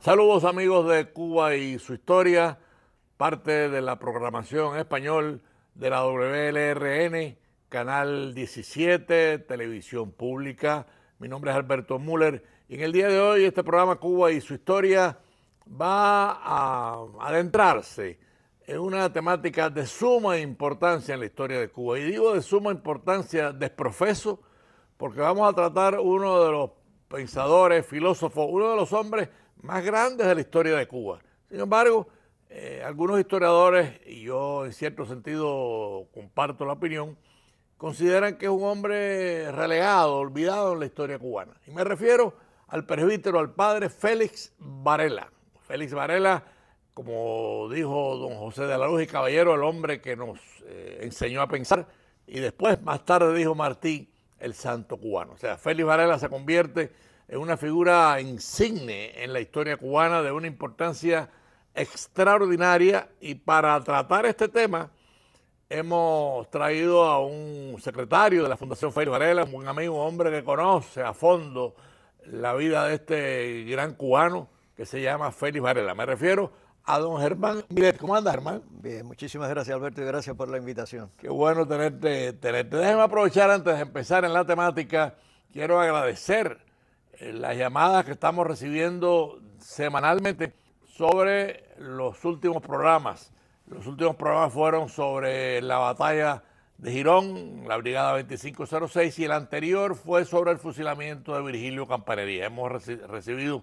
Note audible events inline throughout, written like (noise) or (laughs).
Saludos amigos de Cuba y su historia, parte de la programación español de la WLRN, Canal 17, Televisión Pública. Mi nombre es Alberto Müller y en el día de hoy este programa Cuba y su historia va a adentrarse en una temática de suma importancia en la historia de Cuba. Y digo de suma importancia desprofeso, porque vamos a tratar uno de los pensadores, filósofos, uno de los hombres más grandes de la historia de Cuba. Sin embargo, eh, algunos historiadores, y yo en cierto sentido comparto la opinión, consideran que es un hombre relegado, olvidado en la historia cubana. Y me refiero al presbítero, al padre Félix Varela. Félix Varela, como dijo don José de la Luz y Caballero, el hombre que nos eh, enseñó a pensar, y después, más tarde, dijo Martín, el santo cubano. O sea, Félix Varela se convierte en una figura insigne en la historia cubana de una importancia extraordinaria y para tratar este tema hemos traído a un secretario de la Fundación Félix Varela, un amigo, un hombre que conoce a fondo la vida de este gran cubano, que se llama Félix Varela. Me refiero a don Germán Mire, ¿Cómo andas, Germán? Bien, muchísimas gracias, Alberto, y gracias por la invitación. Qué bueno tenerte. tenerte. Déjeme aprovechar antes de empezar en la temática. Quiero agradecer eh, las llamadas que estamos recibiendo semanalmente sobre los últimos programas. Los últimos programas fueron sobre la batalla de Girón, la Brigada 2506, y el anterior fue sobre el fusilamiento de Virgilio Campanería. Hemos recibido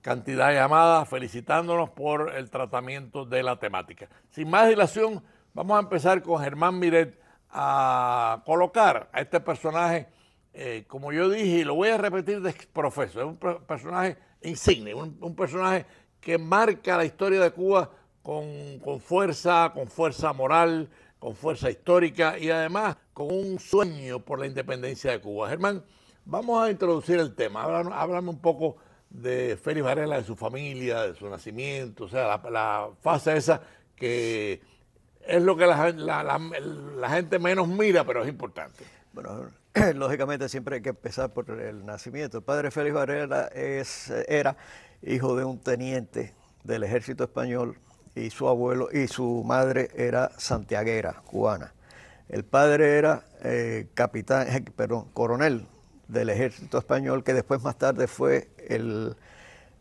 cantidad de llamadas felicitándonos por el tratamiento de la temática. Sin más dilación, vamos a empezar con Germán Miret a colocar a este personaje, eh, como yo dije, y lo voy a repetir de profeso, es un personaje insigne, un, personaje que marca la historia de Cuba con, fuerza, con fuerza moral, con fuerza histórica y además con un sueño por la independencia de Cuba. Germán, vamos a introducir el tema, háblame un poco de Félix Varela, de su familia, de su nacimiento, o sea, la, fase esa que es lo que la, gente menos mira, pero es importante. Bueno, (clears throat) lógicamente siempre hay que empezar por el nacimiento. El padre Félix Varela es, era hijo de un teniente del ejército español y su abuelo y su madre era santiaguera cubana. El padre era eh, capitán, eh, coronel del ejército español, que después más tarde fue el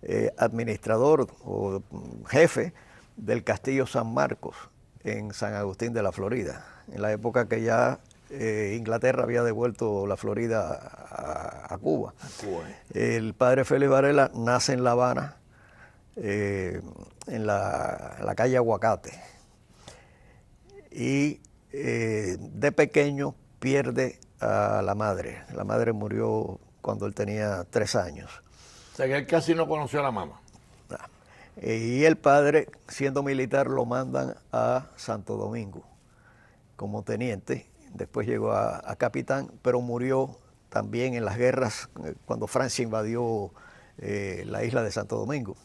eh, administrador o jefe del castillo San Marcos en San Agustín de la Florida, en la época que ya eh, Inglaterra había devuelto la Florida a, Cuba. Eh. El padre Félix Varela nace en La Habana, en, la, calle Aguacate, y de pequeño pierde a la madre. La madre murió cuando él tenía tres años. O sea que él casi no conoció a la mamá. Ah. E, y el padre, siendo militar, lo mandan a Santo Domingo como teniente. Después llegó a, capitán, pero murió también en las guerras eh, cuando Francia invadió eh, la isla de Santo Domingo.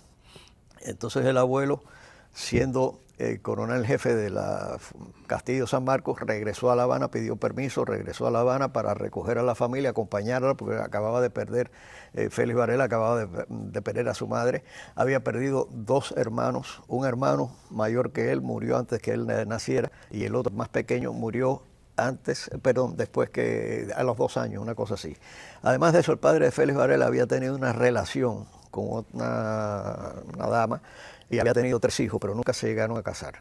Entonces el abuelo, siendo el coronel jefe de la Castillo San Marcos regresó a La Habana, pidió permiso, regresó a La Habana para recoger a la familia, acompañarla, porque acababa de perder, eh, Félix Varela acababa de, perder a su madre. Había perdido dos hermanos, un hermano mayor que él murió antes que él naciera y el otro más pequeño murió antes, perdón, después que a los dos años, una cosa así. Además de eso, el padre de Félix Varela había tenido una relación con una, una dama y había tenido tres hijos, pero nunca se llegaron a casar.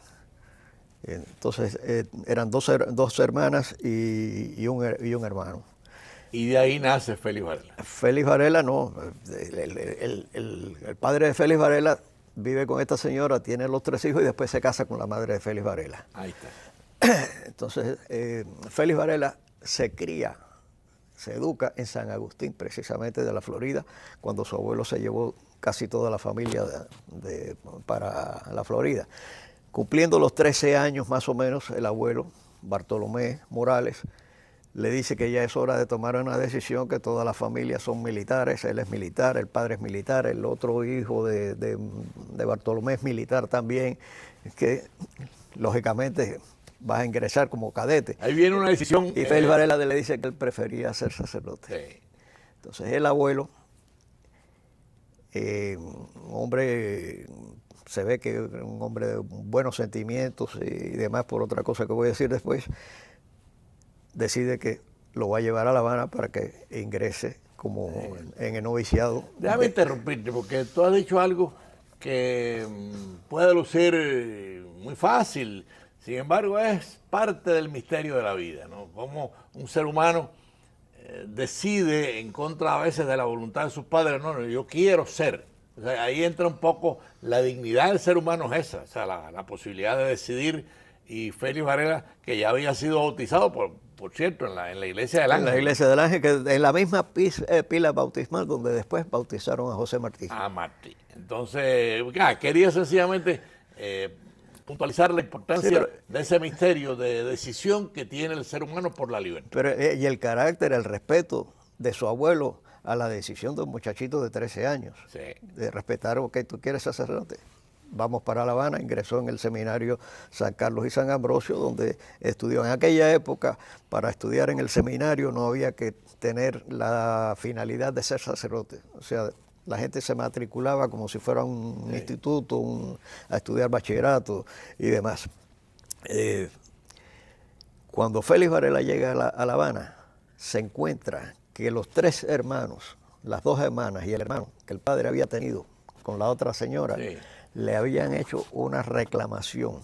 Entonces eh, eran dos, dos hermanas y, un, y, un, hermano. Y de ahí nace Félix Varela. Félix Varela no. El, padre de Félix Varela vive con esta señora, tiene los tres hijos y después se casa con la madre de Félix Varela. Ahí está. (clears throat) Entonces eh, Félix Varela se cría, se educa en San Agustín, precisamente de la Florida, cuando su abuelo se llevó casi toda la familia para la Florida. Cumpliendo los 13 años más o menos, el abuelo Bartolomé Morales le dice que ya es hora de tomar una decisión, que toda la familia son militares, él es militar, el padre es militar, el otro hijo de, Bartolomé es militar también, que lógicamente va a ingresar como cadete. Ahí viene una decisión. Y Félix eh, Varela le dice que él prefería ser sacerdote. Entonces el abuelo eh, un hombre, se ve que un hombre de buenos sentimientos y demás, por otra cosa que voy a decir después, decide que lo va a llevar a La Habana para que ingrese como en, el noviciado. Déjame interrumpirte, porque tú has dicho algo que mm, puede lucir eh, muy fácil, sin embargo es parte del misterio de la vida, ¿no? Como un ser humano decide en contra a veces de la voluntad de sus padres, no, yo quiero ser. ahí entra un poco la dignidad del ser humano esa, la, posibilidad de decidir. Y Félix Varela, que ya había sido bautizado, por, por cierto, en la, iglesia del Ángel. En la iglesia del Ángel, que en la misma eh, pila bautismal donde después bautizaron a José Martí. A Martí. Entonces, ah, quería sencillamente eh, puntualizar la importancia de ese misterio de decisión que tiene el ser humano por la libertad. Eh, y el carácter, el respeto de su abuelo a la decisión de un muchachito de 13 años, de respetar, ok, tú quieres sacerdote. Vamos para La Habana, ingresó en el seminario San Carlos y San Ambrosio, donde estudió. En aquella época, para estudiar en el seminario no había que tener la finalidad de ser sacerdote. O sea, la gente se matriculaba como si fuera un instituto, a estudiar bachillerato y demás. Eh, cuando Félix Varela llega a la, Habana, se encuentra que los tres hermanos, las dos hermanas y el hermano que el padre había tenido con la otra señora, le habían hecho una reclamación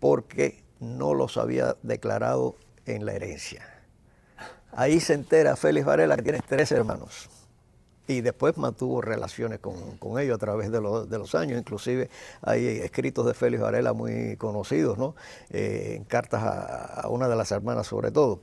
porque no los había declarado en la herencia. Ahí se entera Félix Varela que tiene tres hermanos y después mantuvo relaciones con, ellos a través de, de, los años. Inclusive hay escritos de Félix Varela muy conocidos, ¿no? Eh, en cartas a, una de las hermanas sobre todo.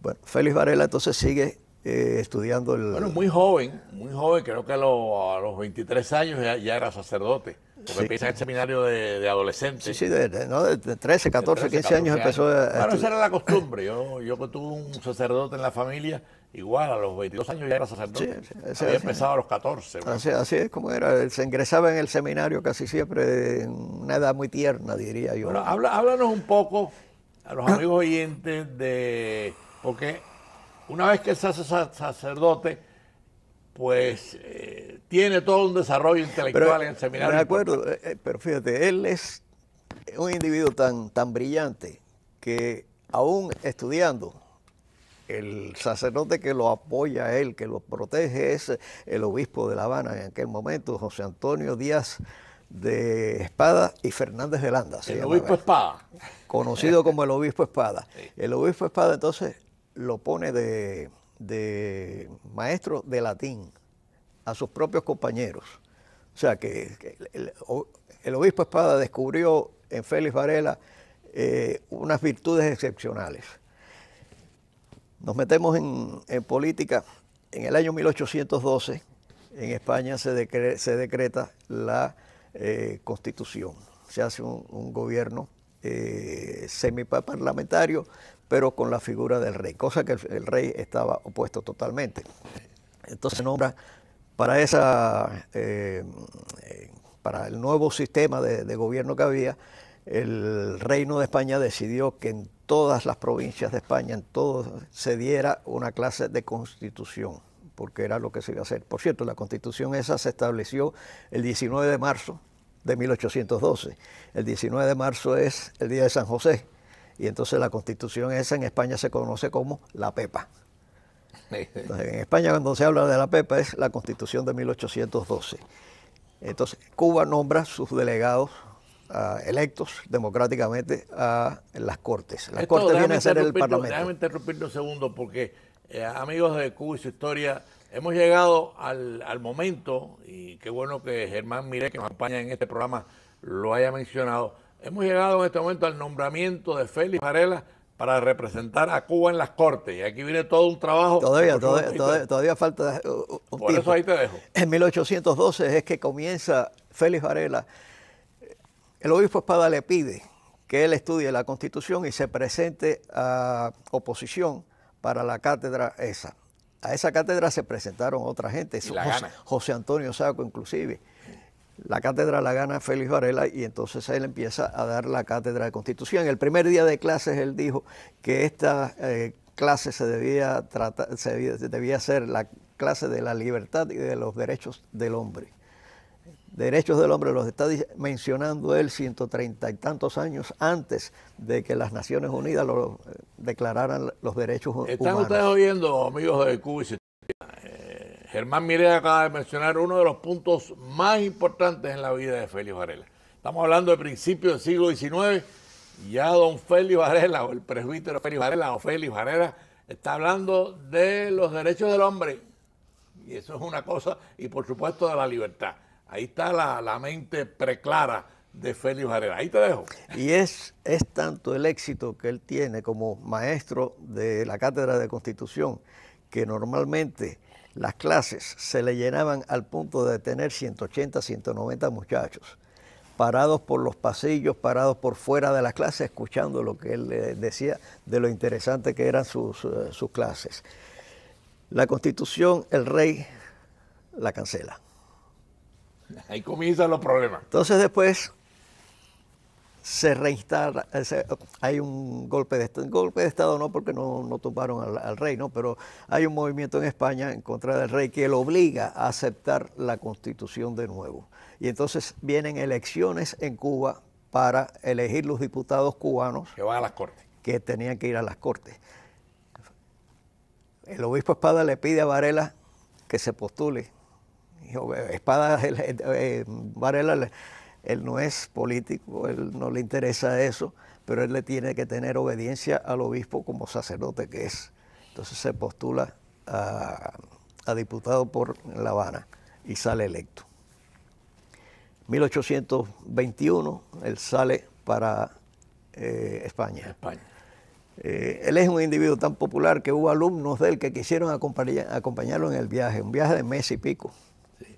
Bueno, Félix Varela entonces sigue eh, estudiando el... Bueno, muy joven, muy joven, creo que a, los 23 años ya, era sacerdote. Porque empieza el seminario de, de adolescentes. Sí, sí, de, no, 13, 14, 15 años, empezó a... Bueno, esa era la costumbre. (laughs) Yo, yo tuve un sacerdote en la familia, igual a los 22 años ya era sacerdote. Sí, Había empezado a los 14. Así, es como era. se ingresaba en el seminario casi siempre en una edad muy tierna, diría yo. Bueno, háblanos un poco a los amigos oyentes de... Porque una vez que se hace sacerdote, pues eh, tiene todo un desarrollo intelectual en el eh, seminario. De acuerdo, eh, pero fíjate, él es un individuo tan, tan brillante que aún estudiando el sacerdote que lo apoya a él, que lo protege, es el obispo de La Habana en aquel momento, José Antonio Díaz de Espada y Fernández de Landa. El obispo Espada. Conocido como el obispo Espada. El obispo Espada entonces lo pone de, maestro de latín a sus propios compañeros. O sea que, el, obispo Espada descubrió en Félix Varela eh, unas virtudes excepcionales. Nos metemos en, política. En el año 1812, en España se, decreta la eh, constitución. Se hace un, gobierno eh, semiparlamentario, pero con la figura del rey, cosa que el, rey estaba opuesto totalmente. Entonces se nombra para, esa, eh, para el nuevo sistema de, de gobierno que había, el reino de España decidió que en todas las provincias de España, en todos se diera una clase de constitución, porque era lo que se iba a hacer. Por cierto, la constitución esa se estableció el 19 de marzo de 1812. El 19 de marzo es el día de San José, y entonces la constitución esa en España se conoce como la PEPA. en España cuando se habla de la PEPA es la constitución de 1812. Entonces Cuba nombra sus delegados electos democráticamente a las Cortes. Las Cortes vienen a ser el Parlamento. Déjame interrumpirte un segundo porque, eh, amigos de Cuba y su historia, hemos llegado al, momento, y qué bueno que Germán Mire que nos acompaña en este programa, lo haya mencionado. Hemos llegado en este momento al nombramiento de Félix Varela para representar a Cuba en las Cortes. Y aquí viene todo un trabajo. Todavía, todavía, falta eh, un Por eso ahí te dejo. En 1812 es que comienza Félix Varela el obispo Espada le pide que él estudie la constitución y se presente a oposición para la cátedra esa. A esa cátedra se presentaron otra gente, José, Antonio Saco inclusive. La cátedra la gana Félix Varela y entonces él empieza a dar la cátedra de constitución. El primer día de clases él dijo que esta eh, clase se debía, tratar, debía, la clase de la libertad y de los derechos del hombre derechos del hombre los está mencionando él 130 y tantos años antes de que las Naciones Unidas lo, eh, declararan los derechos humanos. Están ustedes oyendo, amigos de Cuba. Eh, Germán Mireya acaba de mencionar uno de los puntos más importantes en la vida de Félix Varela. Estamos hablando de principios del siglo XIX. Ya don Félix Varela, o el presbítero Félix Varela, o Félix Varela, está hablando de los derechos del hombre. Y eso es una cosa, y por supuesto de la libertad. Ahí está la, mente preclara de Félix Varela. Ahí te dejo. Y es, es tanto el éxito que él tiene como maestro de la Cátedra de Constitución que normalmente las clases se le llenaban al punto de tener 180, 190 muchachos parados por los pasillos, parados por fuera de las clase, escuchando lo que él decía de lo interesante que eran eh, sus clases. La constitución, el rey la cancela. (laughs) Ahí comienzan los problemas. Entonces después se reinstala, eh, hay un golpe de Estado, golpe de Estado no porque no, no tumbaron al, rey, ¿no? pero hay un movimiento en España en contra del rey que lo obliga a aceptar la constitución de nuevo. Y entonces vienen elecciones en Cuba para elegir los diputados cubanos. Que van a las cortes. Que tenían que ir a las cortes. El obispo Espada le pide a Varela que se postule espada, (laughs) eh, Varela, él no es político, él no le interesa eso, pero él le tiene que tener obediencia al obispo como sacerdote que es. Entonces se postula a, diputado por La Habana y sale electo. 1821 él sale para eh, España. España. Eh, él es un individuo tan popular que hubo alumnos de él que quisieron acompañarlo en el viaje, un viaje de mes y pico.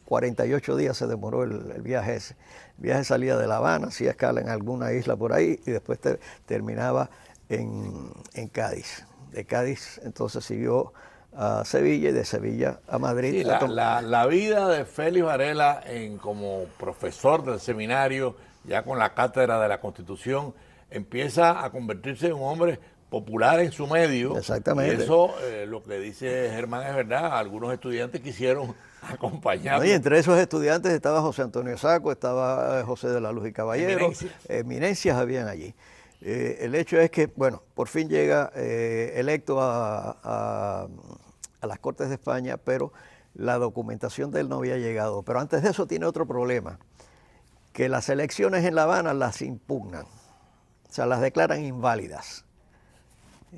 48 días se demoró el, viaje ese. El viaje salía de La Habana, hacía escala en alguna isla por ahí y después terminaba en, Cádiz. De Cádiz entonces siguió a Sevilla y de Sevilla a Madrid. la, vida de Félix Varela en, como profesor del seminario, ya con la cátedra de la Constitución, empieza a convertirse en un hombre popular en su medio. Exactamente. eso, eh, lo que dice Germán es verdad, algunos estudiantes quisieron acompañado. entre esos estudiantes estaba José Antonio Saco, estaba eh, José de la Luz y Caballero, eminencias, habían allí. Eh, el hecho es que, bueno, por fin llega eh, electo a, las Cortes de España, pero la documentación de él no había llegado. Pero antes de eso tiene otro problema, que las elecciones en La Habana las impugnan, o sea, las declaran inválidas.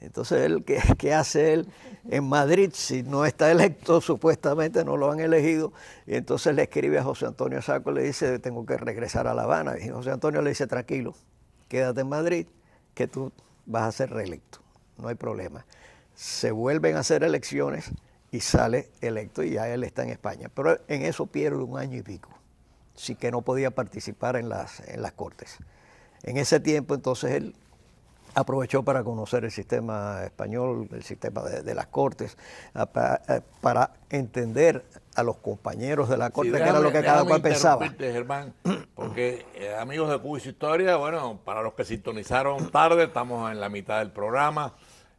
Entonces, él, (laughs) ¿qué, hace él en Madrid si no está electo? (laughs) Supuestamente no lo han elegido. Y entonces le escribe a José Antonio Saco, le dice, tengo que regresar a La Habana. Y José Antonio le dice, tranquilo, quédate en Madrid, que tú vas a ser reelecto, no hay problema. Se vuelven a hacer elecciones y sale electo y ya él está en España. Pero en eso pierde un año y pico, sí que no podía participar en las, en las Cortes. En ese tiempo entonces él aprovechó para conocer el sistema español, el sistema de, las Cortes, para, entender a los compañeros de la Corte, que era lo que cada cual pensaba. porque eh, amigos de Cuba y su Historia, bueno, para los que sintonizaron tarde, estamos en la mitad del programa,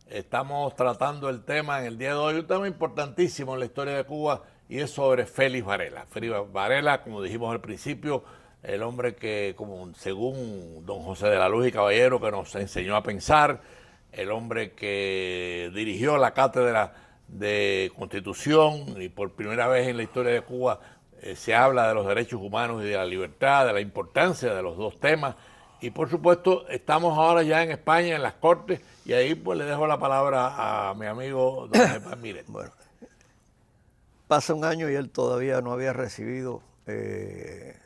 estamos tratando el tema en el día de hoy, un tema importantísimo en la historia de Cuba, y es sobre Félix Varela. Félix Varela, como dijimos al principio, el hombre que, como según don José de la Luz y Caballero, que nos enseñó a pensar, el hombre que dirigió la cátedra de Constitución y por primera vez en la historia de Cuba eh, se habla de los derechos humanos y de la libertad, de la importancia de los dos temas. Y por supuesto, estamos ahora ya en España, en las Cortes, y ahí pues le dejo la palabra a mi amigo don José (coughs) Mire. Bueno, pasa un año y él todavía no había recibido eh,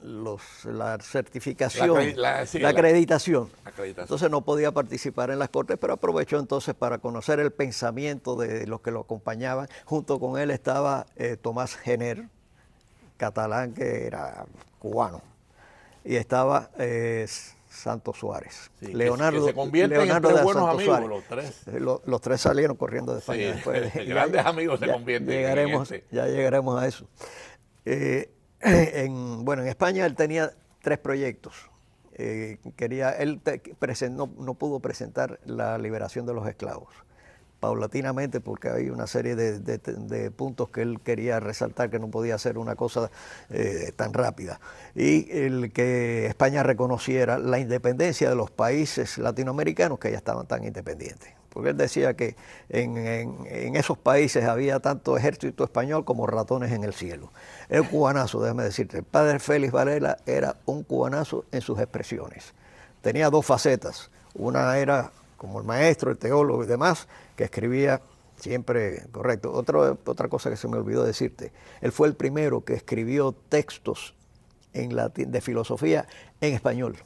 los, la certificación, la, acreditación. Entonces no podía participar en las cortes, pero aprovechó entonces para conocer el pensamiento de los que lo acompañaban. Junto con él estaba eh, Tomás Jenner, catalán que era cubano, y estaba eh, Santos Suárez. Leonardo, en buenos los tres. Los, tres salieron corriendo de España (laughs) grandes amigos se convierten este. Ya llegaremos a eso. Eh, eh, bueno, en España él tenía tres proyectos. Eh, quería, él no, pudo presentar la liberación de los esclavos, paulatinamente, porque había una serie de, puntos que él quería resaltar que no podía ser una cosa eh, tan rápida. Y el que España reconociera la independencia de los países latinoamericanos que ya estaban tan independientes porque él decía que en, esos países había tanto ejército español como ratones en el cielo. El cubanazo, déjame decirte. El padre Félix Varela era un cubanazo en sus expresiones. Tenía dos facetas. Una era como el maestro, el teólogo y demás, que escribía siempre correcto. Otra, otra cosa que se me olvidó decirte, él fue el primero que escribió textos en latín, de filosofía en español.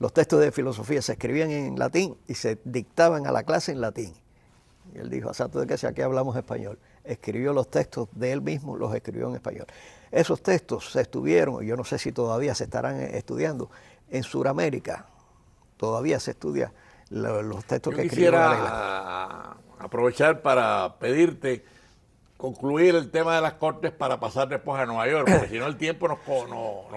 Los textos de filosofía se escribían en latín y se dictaban a la clase en latín. él dijo, santo de que si aquí hablamos español. Escribió los textos de él mismo, los escribió en español. Esos textos se estuvieron, yo no sé si todavía se estarán eh, estudiando, en Sudamérica. Todavía se estudia los textos que escribió. Quisiera aprovechar para pedirte concluir el tema de las cortes para pasar después a Nueva York, porque (laughs) si no el tiempo nos,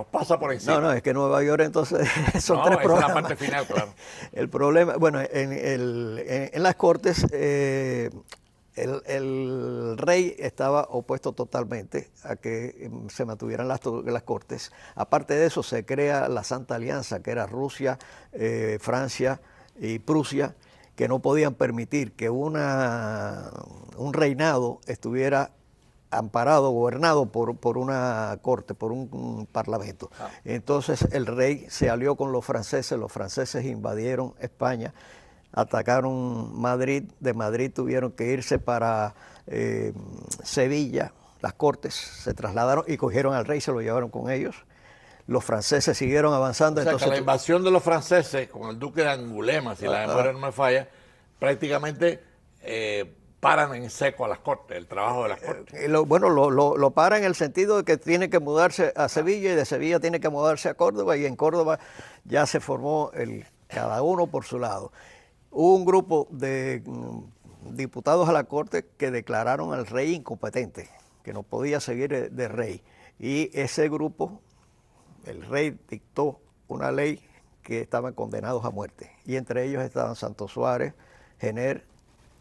pasa por encima. No, no, es que Nueva York entonces (laughs) son tres problemas Es la parte final, claro. (laughs) El problema, bueno, en, las cortes eh, el, rey estaba opuesto totalmente a que em, se mantuvieran las, cortes. Aparte de eso se crea la Santa Alianza, que era Rusia, eh, Francia y Prusia que no podían permitir que una, un reinado estuviera amparado, gobernado por, por una corte, por un, parlamento. Ah. Entonces el rey se alió con los franceses, los franceses invadieron España, atacaron Madrid, de Madrid tuvieron que irse para eh, Sevilla, las cortes se trasladaron y cogieron al rey, se lo llevaron con ellos los franceses siguieron avanzando. entonces, la invasión de los franceses con el duque de Angulema, si la memoria no me falla, prácticamente eh, paran en seco a las cortes, el trabajo de las cortes. Eh, bueno, lo, lo, paran en el sentido de que tiene que mudarse a Sevilla y de Sevilla tiene que mudarse a Córdoba y en Córdoba ya se formó el cada uno por su lado. Hubo un grupo de mm, diputados a la corte que declararon al rey incompetente, que no podía seguir de rey. Y ese grupo el rey dictó una ley que estaban condenados a muerte. Y entre ellos estaban Santos Suárez, Jenner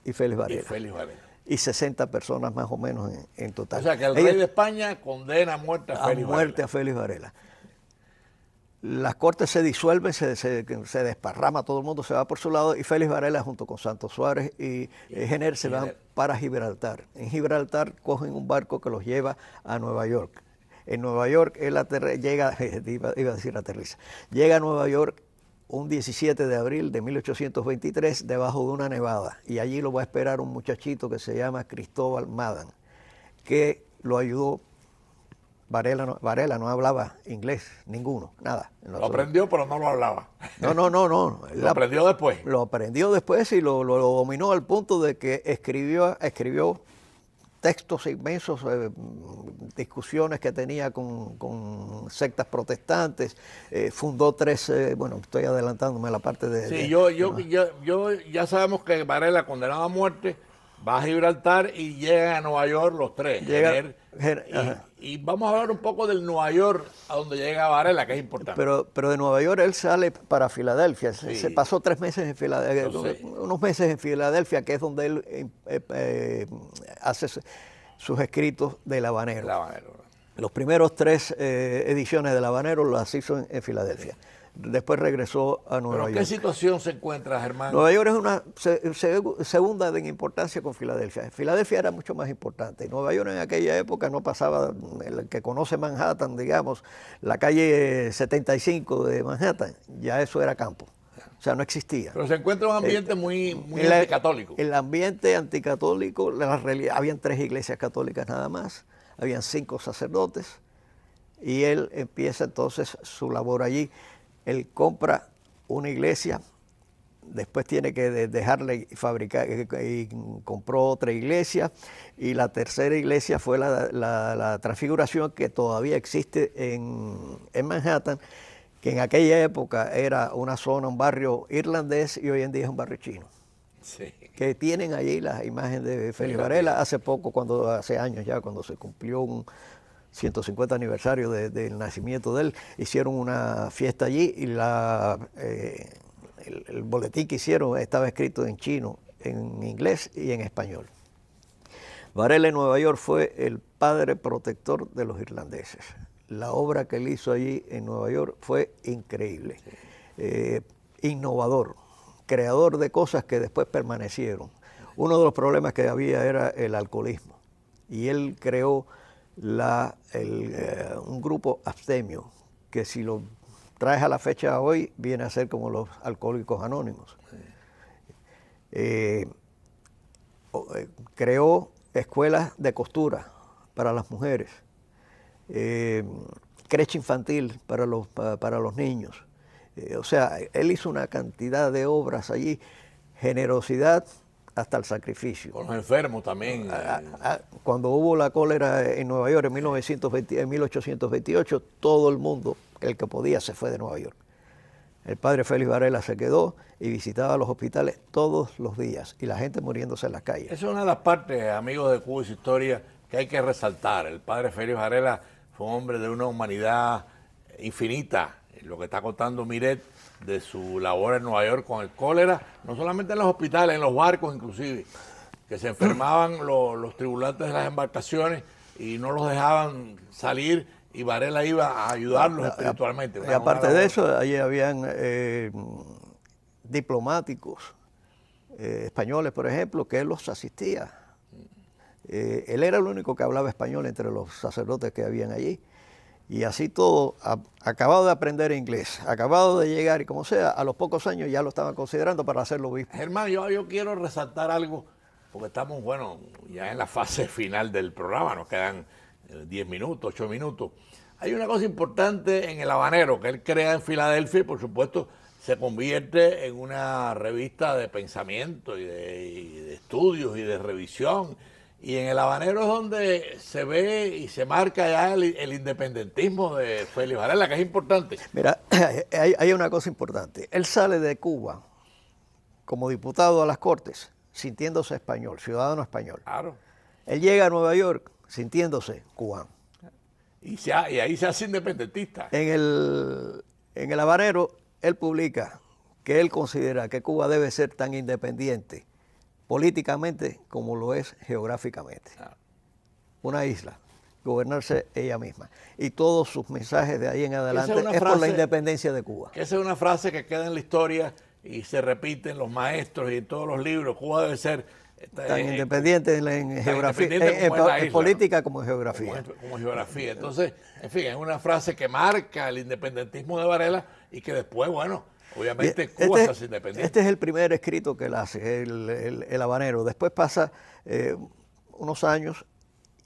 y Félix Varela. Y 60 personas más o menos en, total. O sea que el rey de España condena a muerte a, Félix Varela. a Félix Varela. Las cortes se disuelven, se, desparrama, todo el mundo se va por su lado y Félix Varela junto con Santos Suárez y, y eh, eh, se van para Gibraltar. En Gibraltar cogen un barco que los lleva a Nueva York en Nueva York, él llega, (laughs) iba, a decir aterriza, llega a Nueva York un 17 de abril de 1823 debajo de una nevada y allí lo va a esperar un muchachito que se llama Cristóbal Madan, que lo ayudó. Varela no, Varela no hablaba inglés, ninguno, nada. lo aprendió, pero no lo hablaba. No, no, no, no. (laughs) lo aprendió después. Lo aprendió después y lo, lo, dominó al punto de que escribió, escribió textos inmensos, eh, mm, discusiones que tenía con, sectas protestantes, eh, fundó tres, eh, bueno, estoy adelantándome a la parte de... Sí, yo, yo, yo, ya sabemos que Varela condenado a muerte, va a Gibraltar y llega a Nueva York los tres. Y, vamos a hablar un poco del Nueva York, a donde llega Varela, que es importante. Pero, pero de Nueva York él sale para Filadelfia. Se pasó tres meses en Filadelfia, unos meses en Filadelfia, que es donde él eh, eh, hace sus escritos de habanero. Los primeros tres eh, ediciones de habanero las hizo en, Filadelfia después regresó a Nueva York. ¿En qué situación se encuentra, Germán? Nueva York es una segunda en importancia con Filadelfia. Filadelfia era mucho más importante. Nueva York en aquella época no pasaba, el que conoce Manhattan, digamos, la calle 75 de Manhattan, ya eso era campo. O sea, no existía. Pero se encuentra un ambiente eh, muy, anticatólico. El ambiente anticatólico, la, habían tres iglesias católicas nada más, habían cinco sacerdotes, y él empieza entonces su labor allí él compra una iglesia, después tiene que dejarle fabricar, eh, eh, y compró otra iglesia, y la tercera iglesia fue la, transfiguración que todavía existe en, Manhattan, que en aquella época era una zona, un barrio irlandés y hoy en día es un barrio chino. Que tienen allí las imágenes de Feli Varela hace poco, cuando hace años ya, cuando se cumplió un, 150 aniversario del nacimiento de él, hicieron una fiesta allí y la, eh, el, boletín que hicieron estaba escrito en chino, en inglés y en español. Varela en Nueva York fue el padre protector de los irlandeses. La obra que él hizo allí en Nueva York fue increíble, eh, innovador, creador de cosas que después permanecieron. Uno de los problemas que había era el alcoholismo y él creó la, eh, un grupo abstemio, que si lo traes a la fecha de hoy, viene a ser como los alcohólicos anónimos. Eh, eh, creó escuelas de costura para las mujeres, creche infantil para para los niños. o sea, él hizo una cantidad de obras allí, generosidad hasta el sacrificio. Con los enfermos también. Ah, ah, eh. ah, cuando hubo la cólera en Nueva York en, 1828, todo el mundo, el que podía, se fue de Nueva York. El padre Félix Varela se quedó y visitaba los hospitales todos los días y la gente muriéndose en las calles. Esa es una de las partes, amigos de Cuba su historia, que hay que resaltar. El padre Félix Varela fue un hombre de una humanidad infinita. Lo que está contando Miret de su labor en Nueva York con el cólera, no solamente en los hospitales, en los barcos inclusive, que se enfermaban los, tribulantes de las embarcaciones y no los dejaban salir y Varela iba a ayudarlos ah, ah, espiritualmente. Y aparte de eso, allí habían eh, diplomáticos eh, españoles, por ejemplo, que él los asistía. Eh, él era el único que hablaba español entre los sacerdotes que habían allí. Y así todo, acabado de aprender inglés, acabado de llegar y como sea, a los pocos años ya lo estaba considerando para hacerlo obispo. Germán, yo, quiero resaltar algo, porque estamos, bueno, ya en la fase final del programa, nos quedan 10 eh, minutos, 8 minutos. Hay una cosa importante en El Habanero que él crea en Filadelfia y por supuesto se convierte en una revista de pensamiento y de estudios y de revisión y en el habanero es donde se ve y se marca ya el, independentismo de Félix Varela, que es importante. Mira, (clears throat) hay, una cosa importante. Él sale de Cuba como diputado a las Cortes, sintiéndose español, ciudadano español. Claro. Él llega a Nueva York sintiéndose cubano. Y, ahí se hace independentista. En el, en el habanero, él publica que él considera que Cuba debe ser tan independiente políticamente como lo es geográficamente. Una isla, gobernarse ella misma. Y todos sus mensajes de ahí en adelante es, por la independencia de Cuba. esa es una frase que queda en la historia y se repite en los maestros y en todos los libros. Cuba debe ser este, tan eh, independiente en, geografía, en, política como en geografía. como, geografía. Entonces, en fin, es una frase que marca el independentismo de Varela y que después, bueno, Obviamente Cuba este, independiente. Este es el primer escrito que hace, el, habanero. Después pasa eh, unos años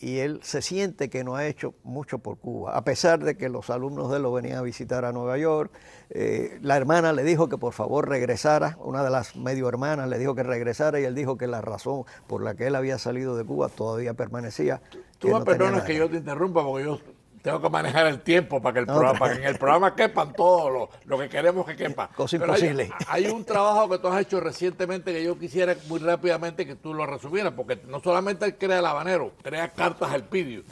y él se siente que no ha hecho mucho por Cuba, a pesar de que los alumnos de él lo venían a visitar a Nueva York. Eh, la hermana le dijo que por favor regresara, una de las medio hermanas le dijo que regresara y él dijo que la razón por la que él había salido de Cuba todavía permanecía. Tú, que yo te interrumpa porque yo tengo que manejar el tiempo para que, el programa, pues. para que en el programa quepan todo lo, que queremos que quepa. (laughs) Cosa Hay, un trabajo que tú has hecho recientemente que yo quisiera muy rápidamente que tú lo resumieras, porque no solamente él crea el habanero, crea cartas al pidio.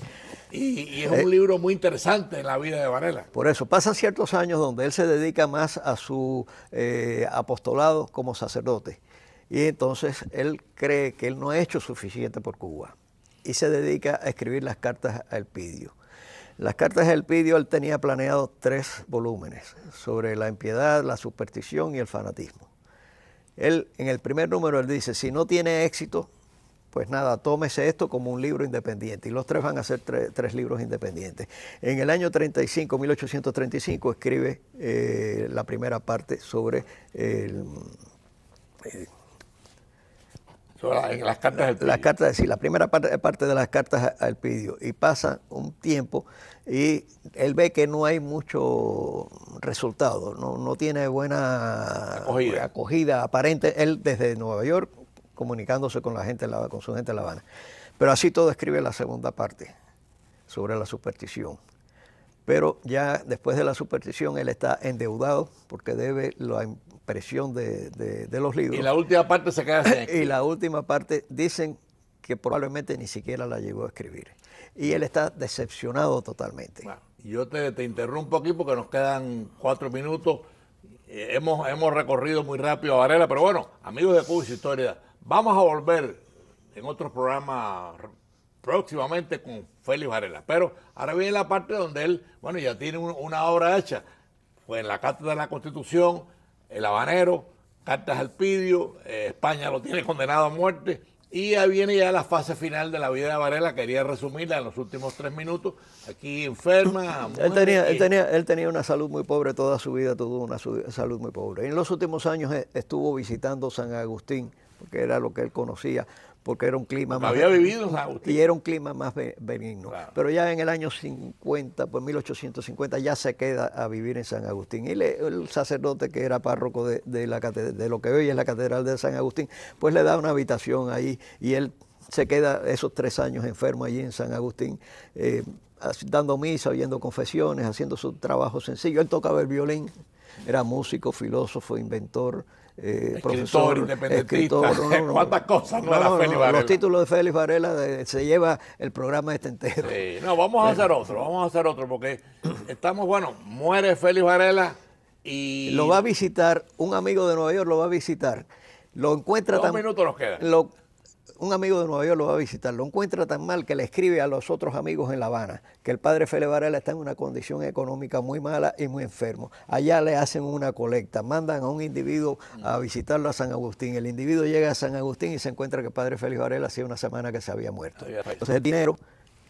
Y, es un eh. libro muy interesante en la vida de Varela. Por eso, pasan ciertos años donde él se dedica más a su eh, apostolado como sacerdote. Y entonces él cree que él no ha hecho suficiente por Cuba y se dedica a escribir las cartas al pidio. Las cartas de Elpidio, él tenía planeado tres volúmenes sobre la impiedad, la superstición y el fanatismo. Él, en el primer número, él dice, si no tiene éxito, pues nada, tómese esto como un libro independiente. Y los tres van a ser tres libros independientes. En el año 35, 1835, escribe eh, la primera parte sobre el eh, las cartas Pidio. Las cartas, sí, la primera parte, de las cartas al Pidio. Y pasa un tiempo y él ve que no hay mucho resultado, no, tiene buena acogida. aparente. Él desde Nueva York comunicándose con, la gente, con su gente en La Habana. Pero así todo escribe la segunda parte sobre la superstición. Pero ya después de la superstición él está endeudado porque debe presión de, los libros. Y la última parte se queda (laughs) y la última parte dicen que probablemente ni siquiera la llegó a escribir. Y él está decepcionado totalmente. yo te, te interrumpo aquí porque nos quedan cuatro minutos. Eh, hemos, hemos recorrido muy rápido a Varela, pero bueno, amigos de Cuba Historia, vamos a volver en otro programa próximamente con Félix Varela. Pero ahora viene la parte donde él, bueno, ya tiene una obra hecha. fue en la Cátedra de la Constitución, el habanero, cartas al pidio, eh, España lo tiene condenado a muerte. Y ahí viene ya la fase final de la vida de Varela, quería resumirla en los últimos tres minutos. Aquí enferma. él, tenía, tenía, él, tenía, una salud muy pobre toda su vida, tuvo una salud muy pobre. En los últimos años eh, estuvo visitando San Agustín, porque era lo que él conocía, porque era un clima más... Había vivido Y era un clima más benigno. Pero ya en el año 50, pues 1850, ya se queda a vivir en San Agustín. Y el sacerdote que era párroco de, lo que hoy es la Catedral de San Agustín, pues le da una habitación ahí y él se queda esos tres años enfermo allí en San Agustín. Eh, dando misa, oyendo confesiones, haciendo su trabajo sencillo. Él tocaba el violín, era músico, filósofo, inventor, eh, escritor, profesor, independentista, escritor, (laughs) cuántas cosas no, Félix Varela. Los títulos de Félix Varela se lleva el programa este entero. no, vamos a hacer otro, vamos a hacer otro, porque estamos, bueno, muere Félix Varela y... Lo va a visitar, un amigo de Nueva York lo va a visitar. Lo encuentra también. minutos nos queda. Un amigo de Nueva York lo va a visitar, lo encuentra tan mal que le escribe a los otros amigos en La Habana que el padre Félix Varela está en una condición económica muy mala y muy enfermo. Allá le hacen una colecta, mandan a un individuo a mm. visitarlo a San Agustín. El individuo llega a San Agustín y se encuentra que el padre Félix Varela hacía una semana que se había muerto. Entonces el dinero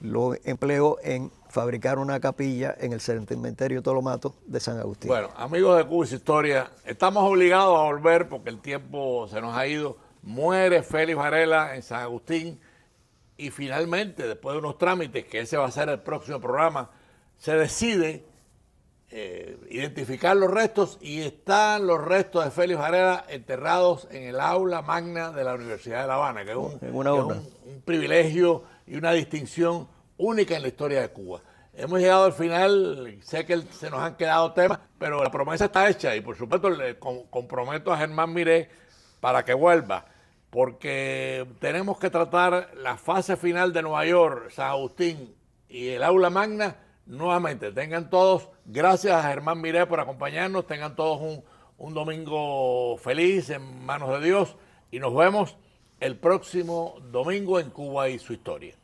lo empleó en fabricar una capilla en el cementerio Tolomato de San Agustín. Bueno, amigos de Cuba Historia, estamos obligados a volver porque el tiempo se nos ha ido muere Félix Varela en San Agustín y finalmente, después de unos trámites, que ese va a ser el próximo programa, se decide eh, identificar los restos y están los restos de Félix Varela enterrados en el aula magna de la Universidad de La Habana, que es un, un privilegio y una distinción única en la historia de Cuba. Hemos llegado al final, sé que se nos han quedado temas, pero la promesa está hecha y por supuesto le comprometo a Germán Miré para que vuelva porque tenemos que tratar la fase final de Nueva York, San Agustín y el aula magna nuevamente. Tengan todos, gracias a Germán Miré por acompañarnos, tengan todos un, domingo feliz en manos de Dios y nos vemos el próximo domingo en Cuba y su historia.